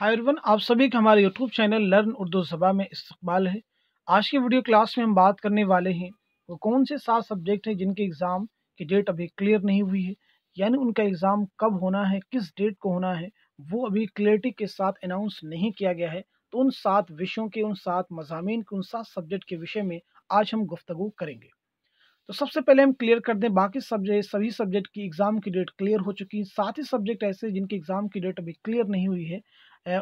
hi everyone आप सभी का हमारे यूट्यूब चैनल लर्न उर्दू सभा में इस्तकबाल है आज की वीडियो क्लास में हम बात करने वाले हैं वो कौन से सात सब्जेक्ट हैं जिनके एग्ज़ाम की डेट अभी क्लियर नहीं हुई है यानी उनका एग्ज़ाम कब होना है किस डेट को होना है वो अभी क्लियरिटी के साथ अनाउंस नहीं किया गया है तो उन सात विषयों के उन सात मजामी के उन सात सब्जेक्ट के विषय में आज हम गुफ्तु करेंगे तो सबसे पहले हम क्लियर कर दें बाकी सब्जेक्ट सभी सब्जेक्ट की एग्ज़ाम की डेट क्लियर हो चुकी है साथ ही सब्जेक्ट ऐसे जिनके एग्ज़ाम की डेट अभी क्लियर नहीं हुई है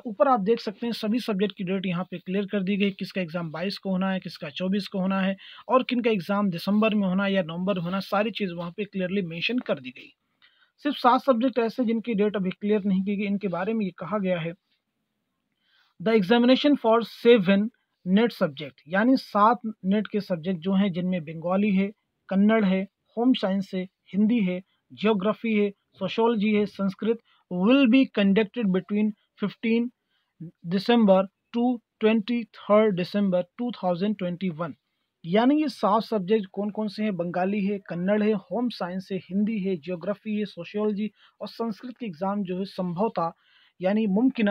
ऊपर आप देख सकते हैं सभी सब्जेक्ट की डेट यहाँ पे क्लियर कर दी गई किसका एग्ज़ाम बाईस को होना है किसका चौबीस को होना है और किन का एग्ज़ाम दिसंबर में होना या नवंबर में होना सारी चीज़ वहाँ पे क्लियरली मेंशन कर दी गई सिर्फ सात सब्जेक्ट ऐसे जिनकी डेट अभी क्लियर नहीं की गई इनके बारे में ये कहा गया है the examination for seven NET subject यानी सात नेट के सब्जेक्ट जो हैं जिनमें बंगाली है कन्नड़ है होम साइंस है हिंदी है जियोग्राफी है सोशोलॉजी है Sanskrit will be conducted between 15 December to twenty third December two thousand twenty one यानी ये सात सब्जेक्ट कौन कौन से हैं बंगाली है कन्नड़ है होम साइंस है हिंदी है जियोग्राफी है सोशियोलॉजी और संस्कृत के एग्ज़ाम जो है संभव था यानी मुमकिन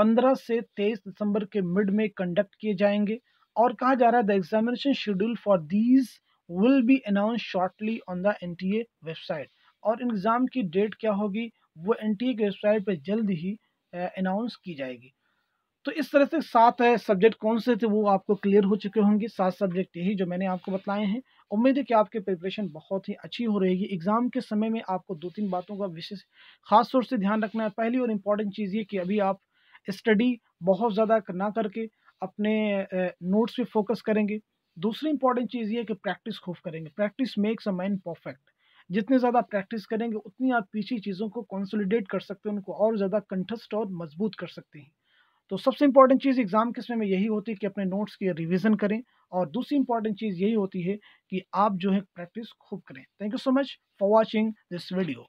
15 से 23 दिसंबर के मिड में कंडक्ट किए जाएंगे और कहा जा रहा है the examination schedule for these will be announce shortly on the N website और एग्ज़ाम की डेट क्या होगी वो एन की वेबसाइट पर जल्द ही अनाउंस की जाएगी तो इस तरह से सात सब्जेक्ट कौन से थे वो आपको क्लियर हो चुके होंगे सात सब्जेक्ट यही जो मैंने आपको बताए हैं उम्मीद है कि आपकी प्रिपरेशन बहुत ही अच्छी हो रहेगी एग्ज़ाम के समय में आपको दो तीन बातों का विशेष खास तौर से ध्यान रखना है पहली और इम्पॉर्टेंट चीज़ ये कि अभी आप स्टडी बहुत ज़्यादा ना करके अपने नोट्स पे फोकस करेंगे दूसरी इंपॉर्टेंट चीज़ ये कि प्रैक्टिस खूब करेंगे practice makes a man perfect जितने ज़्यादा प्रैक्टिस करेंगे उतनी आप पीछे चीज़ों को कॉन्सोलिडेट कर सकते हैं उनको और ज़्यादा कंठस्थ और मजबूत कर सकते हैं तो सबसे इंपॉर्टेंट चीज़ एग्ज़ाम के समय में यही होती है कि अपने नोट्स की रिविज़न करें और दूसरी इंपॉर्टेंट चीज़ यही होती है कि आप जो है प्रैक्टिस खूब करें thank you so much for watching this video